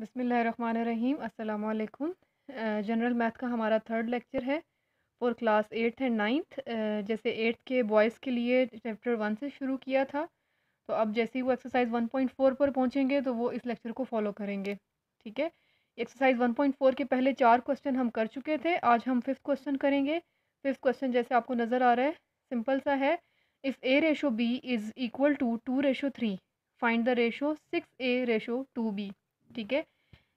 बसमीम् अल्लाम general math का हमारा थर्ड लेक्चर है for class eighth and ninth जैसे एट्थ के बॉयज़ के लिए चैप्टर वन से शुरू किया था तो अब जैसे ही वो एक्सरसाइज वन पॉइंट फोर पर पहुँचेंगे तो वो इस लेक्चर को फॉलो करेंगे ठीक है एक्सरसाइज वन पॉइंट फोर के पहले चार क्वेश्चन हम कर चुके थे आज हम फिफ्थ क्वेश्चन करेंगे फिफ्थ क्वेश्चन जैसे आपको नज़र आ रहा है सिंपल सा है if A ratio B is equal to two ratio three find the ratio six A ratio two B ठीक है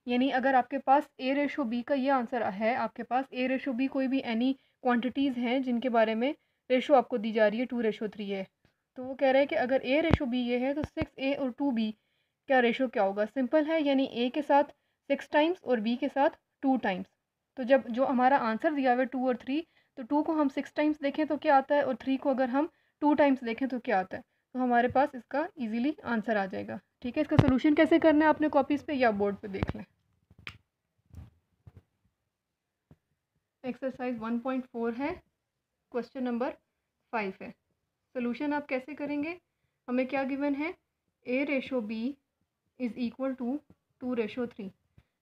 यानी अगर आपके पास ए रेशो बी का ये आंसर है आपके पास ए रेशो बी कोई भी एनी क्वांटिटीज़ हैं जिनके बारे में रेशो आपको दी जा रही है टू रेशो थ्री है तो वो कह रहे हैं कि अगर ए रेशो बी ये है तो सिक्स ए और टू बी क्या रेशो क्या होगा सिंपल है यानी ए के साथ सिक्स टाइम्स और बी के साथ टू टाइम्स तो जब जो हमारा आंसर दिया हुआ है टू और थ्री तो टू को हम सिक्स टाइम्स देखें तो क्या आता है और थ्री को अगर हम टू टाइम्स देखें तो क्या आता है तो हमारे पास इसका ईज़िली आंसर आ जाएगा ठीक है इसका सोल्यूशन कैसे करना है आपने कॉपीज़ पे या बोर्ड पे देख लें एक्सरसाइज वन पॉइंट फोर है क्वेश्चन नंबर फाइव है सोल्यूशन आप कैसे करेंगे हमें क्या गिवन है A ratio B is equal to two ratio three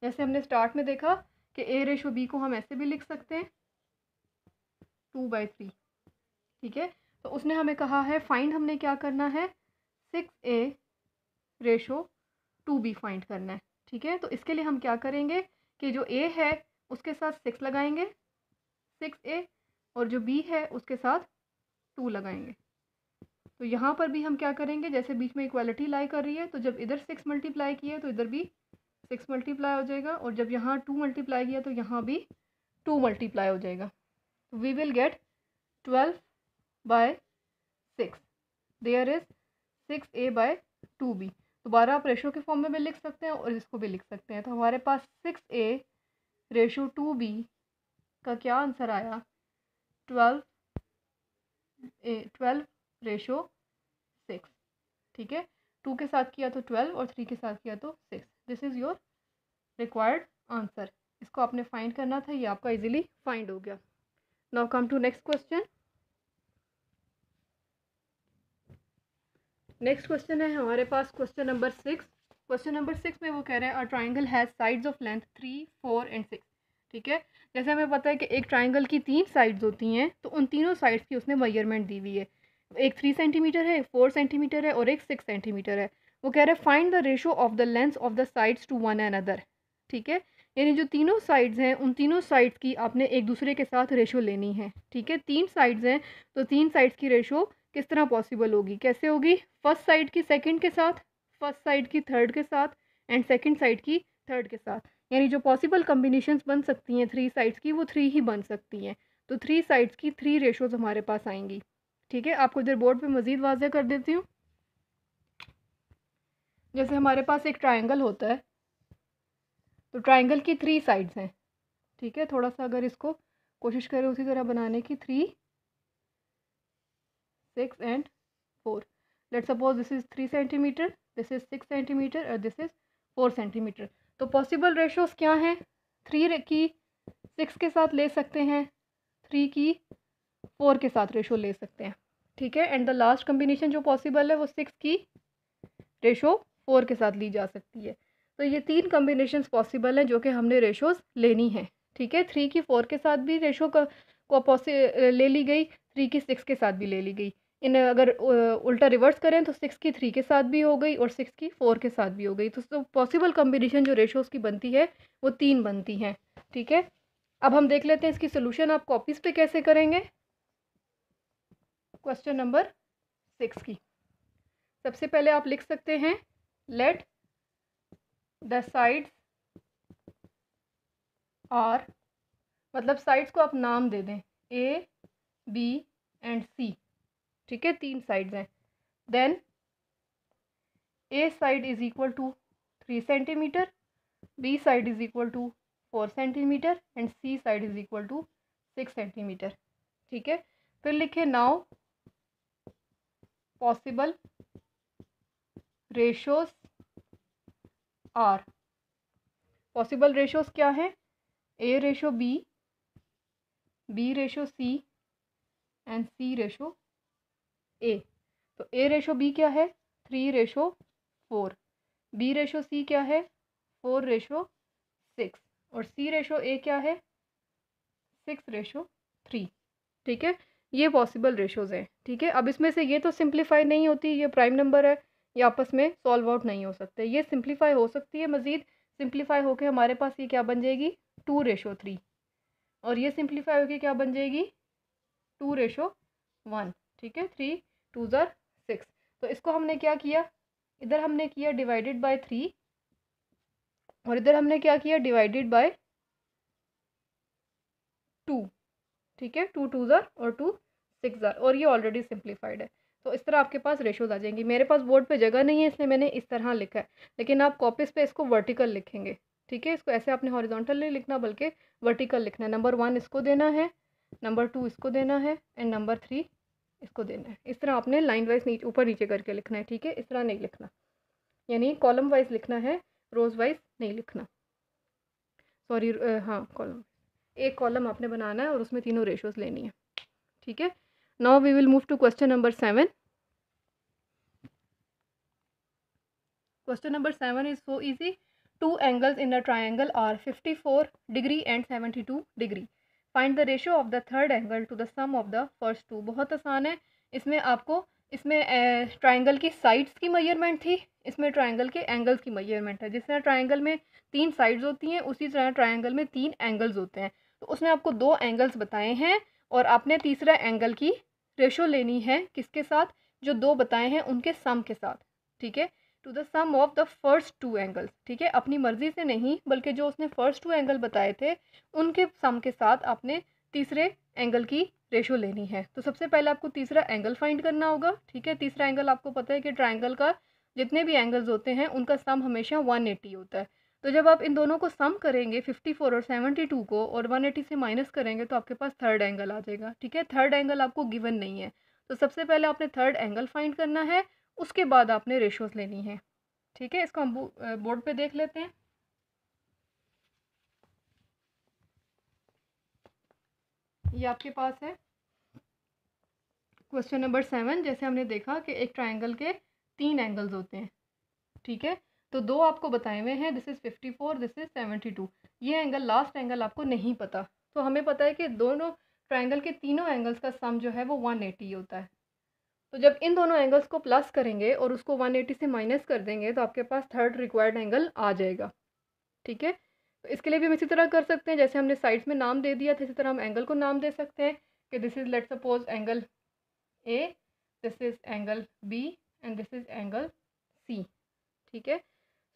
जैसे हमने स्टार्ट में देखा कि ए रेशो बी को हम ऐसे भी लिख सकते हैं टू बाई थ्री ठीक है तो उसने हमें कहा है फाइंड हमने क्या करना है six A ratio two B find करना है ठीक है तो इसके लिए हम क्या करेंगे कि जो ए है उसके साथ सिक्स लगाएंगे सिक्स ए और जो बी है उसके साथ टू लगाएंगे तो यहाँ पर भी हम क्या करेंगे जैसे बीच में इक्वालिटी लाई कर रही है तो जब इधर सिक्स मल्टीप्लाई किया तो इधर भी सिक्स मल्टीप्लाई हो जाएगा और जब यहाँ टू मल्टीप्लाई किया तो यहाँ भी टू मल्टीप्लाई हो जाएगा तो we will get twelve by six there is six A by two B दोबारा आप रेशो के फॉर्म में भी लिख सकते हैं और इसको भी लिख सकते हैं तो हमारे पास six A ratio two B का क्या आंसर आया twelve A twelve ratio six ठीक है टू के साथ किया तो ट्वेल्व और थ्री के साथ किया तो six this is your required answer इसको आपने फाइंड करना था ये आपका इजीली फाइंड हो गया now come to next question next question है हमारे पास question number six question number six में वो कह रहे हैं और triangle has sides of length three four and six ठीक है जैसे हमें पता है कि एक ट्राइंगल की तीन साइड्स होती हैं तो उन तीनों साइड्स की उसने मेजरमेंट दी हुई है एक थ्री सेंटीमीटर है एक फोर सेंटीमीटर है और एक सिक्स सेंटीमीटर है वो कह रहे हैं find the ratio of the length of the sides to one and other ठीक है यानी जो तीनों साइड्स हैं उन तीनों साइड्स की आपने एक दूसरे के साथ रेशो लेनी है ठीक है तीन साइड्स हैं तो तीन साइड्स की रेशो किस तरह पॉसिबल होगी कैसे होगी फर्स्ट साइड की सेकंड के साथ फर्स्ट साइड की थर्ड के साथ एंड सेकंड साइड की थर्ड के साथ यानी जो पॉसिबल कम्बिनेशन बन सकती हैं थ्री साइड्स की वो थ्री ही बन सकती हैं तो थ्री साइड्स की थ्री रेशोज़ हमारे पास आएंगी ठीक है आपको इधर बोर्ड पर मज़ीद वाजह कर देती हूँ जैसे हमारे पास एक ट्राइंगल होता है तो ट्राइंगल की थ्री साइड्स हैं ठीक है थोड़ा सा अगर इसको कोशिश करें उसी तरह बनाने की three six and four let's suppose this is three centimeter this is six centimeter और this is फोर centimeter तो possible ratios क्या हैं थ्री की सिक्स के साथ ले सकते हैं थ्री की फोर के साथ रेशो ले सकते हैं ठीक है एंड द लास्ट कम्बिनेशन जो पॉसिबल है वो सिक्स की रेशो फोर के साथ ली जा सकती है तो ये तीन कम्बिनेशन पॉसिबल हैं जो कि हमने रेशोज़ लेनी है ठीक है थ्री की फ़ोर के साथ भी रेशो को पॉसि ले ली गई थ्री की सिक्स के साथ भी ले ली गई इन अगर उल्टा रिवर्स करें तो सिक्स की थ्री के साथ भी हो गई और सिक्स की फोर के साथ भी हो गई तो, तो पॉसिबल कम्बिनेशन जो रेशोज़ की बनती है वो तीन बनती हैं ठीक है अब हम देख लेते हैं इसकी सोल्यूशन आप कॉपीज़ पे कैसे करेंगे क्वेश्चन नंबर सिक्स की सबसे पहले आप लिख सकते हैं लेट द साइड्स आर मतलब साइड्स को आप नाम दे दें ए बी एंड सी ठीक है तीन साइड्स हैं then A side is equal to three centimeter B side is equal to four centimeter and C side is equal to six centimeter ठीक है फिर लिखे now possible ratios are possible ratios क्या हैं A ratio B B ratio C and C ratio A तो A ratio B क्या है three ratio four B ratio C क्या है फोर रेशो सिक्स और सी रेशो ए क्या है सिक्स रेशो थ्री ठीक है ये पॉसिबल रेशोज़ हैं ठीक है अब इसमें से ये तो सिंप्लीफाई नहीं होती ये प्राइम नंबर है ये आपस में सॉल्व आउट नहीं हो सकते ये सिंप्लीफाई हो सकती है मज़ीद सिंप्लीफाई होकर हमारे पास ये क्या बन जाएगी टू रेशो थ्री और ये सिंप्लीफाई होकर क्या बन जाएगी टू रेशो वन ठीक है थ्री टू ज़र सिक्स तो इसको हमने क्या किया इधर हमने किया डिवाइडेड बाय थ्री और इधर हमने क्या किया डिवाइडेड बाय टू ठीक है टू टू ज़र और टू सिक्स ज़र और ये ऑलरेडी सिंप्लीफाइड है तो इस तरह आपके पास रेशोज आ जाएंगे मेरे पास बोर्ड पे जगह नहीं है इसलिए मैंने इस तरह लिखा है लेकिन आप कॉपीज़ पे इसको वर्टिकल लिखेंगे ठीक है इसको ऐसे आपने हॉरिजॉन्टल नहीं लिखना बल्कि वर्टिकल लिखना है नंबर वन इसको देना है नंबर टू इसको देना है एंड नंबर थ्री इसको देना है इस तरह आपने लाइन वाइज नीचे ऊपर नीचे करके लिखना है ठीक है इस तरह नहीं लिखना यानी कॉलम वाइज लिखना है रोज़ वाइज नहीं लिखना सॉरी हाँ कॉलम एक कॉलम आपने बनाना है और उसमें तीनों रेशोज़ लेनी है ठीक है now we will move to question number seven question number seven is so easy two angles in a triangle are fifty four degree and seventy two degree find the ratio of the third angle to the sum of the first two बहुत आसान है इसमें आपको इसमें triangle की sides की measurement थी इसमें ट्राइंगल के एंगल्स की मेजरमेंट है जिस तरह ट्राइंगल में तीन साइड्स होती हैं उसी तरह ट्राइंगल में तीन एंगल्स होते हैं तो उसने आपको दो एंगल्स बताए हैं और आपने तीसरा एंगल की रेशो लेनी है किसके साथ जो दो बताए हैं उनके सम के साथ ठीक है to the sum of the first two angles ठीक है अपनी मर्जी से नहीं बल्कि जो उसने फर्स्ट टू एंगल बताए थे उनके सम के साथ आपने तीसरे एंगल की रेशो लेनी है तो सबसे पहले आपको तीसरा एंगल फाइंड करना होगा ठीक है तीसरा एंगल आपको पता है कि ट्राइंगल का जितने भी एंगल्स होते हैं उनका सम हमेशा 180 होता है तो जब आप इन दोनों को सम करेंगे 54 और 72 को और 180 से माइनस करेंगे तो आपके पास थर्ड एंगल आ जाएगा ठीक है थर्ड एंगल आपको गिवन नहीं है तो सबसे पहले आपने थर्ड एंगल फाइंड करना है उसके बाद आपने रेशोस लेनी है ठीक है इसको हम बोर्ड पे देख लेते हैं ये आपके पास है क्वेश्चन नंबर सेवन जैसे हमने देखा कि एक ट्रायंगल के तीन एंगल्स होते हैं ठीक है तो दो आपको बताए हुए हैं this is fifty four this is seventy two ये एंगल लास्ट एंगल आपको नहीं पता तो हमें पता है कि दोनों ट्रायंगल के तीनों एंगल्स का सम जो है वो वन एटी होता है तो जब इन दोनों एंगल्स को प्लस करेंगे और उसको 180 से माइनस कर देंगे तो आपके पास थर्ड रिक्वायर्ड एंगल आ जाएगा ठीक है तो इसके लिए भी हम इसी तरह कर सकते हैं जैसे हमने साइड्स में नाम दे दिया था तो इसी तरह हम एंगल को नाम दे सकते हैं कि this is let suppose angle A this is angle B and this is angle C ठीक है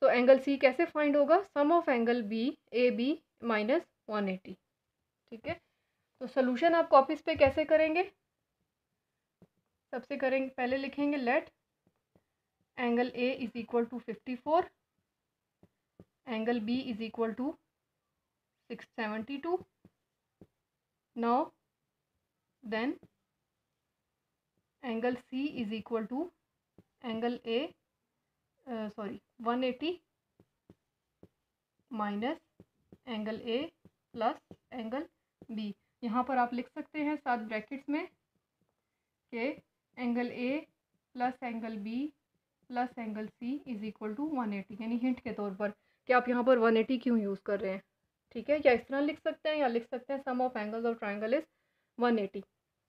तो एंगल सी कैसे फाइंड होगा sum of angle B A B minus one eighty ठीक है तो सोल्यूशन आप कॉपीज़ पे कैसे करेंगे सबसे करेंगे पहले लिखेंगे let angle A is equal to fifty four angle B is equal to six seventy two now then angle C is equal to angle A sorry one eighty minus angle A plus angle B यहाँ पर आप लिख सकते हैं साथ brackets में के angle A plus angle B plus angle C is equal to one eighty यानी हिंट के तौर पर कि आप यहाँ पर वन एटी क्यों यूज़ कर रहे हैं ठीक है या इस तरह लिख सकते हैं या लिख सकते हैं sum of angles of triangle is one eighty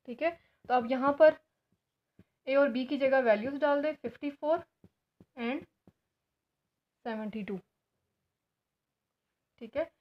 ठीक है तो अब यहाँ पर ए और बी की जगह वैल्यूज़ डाल दें fifty four and seventy two ठीक है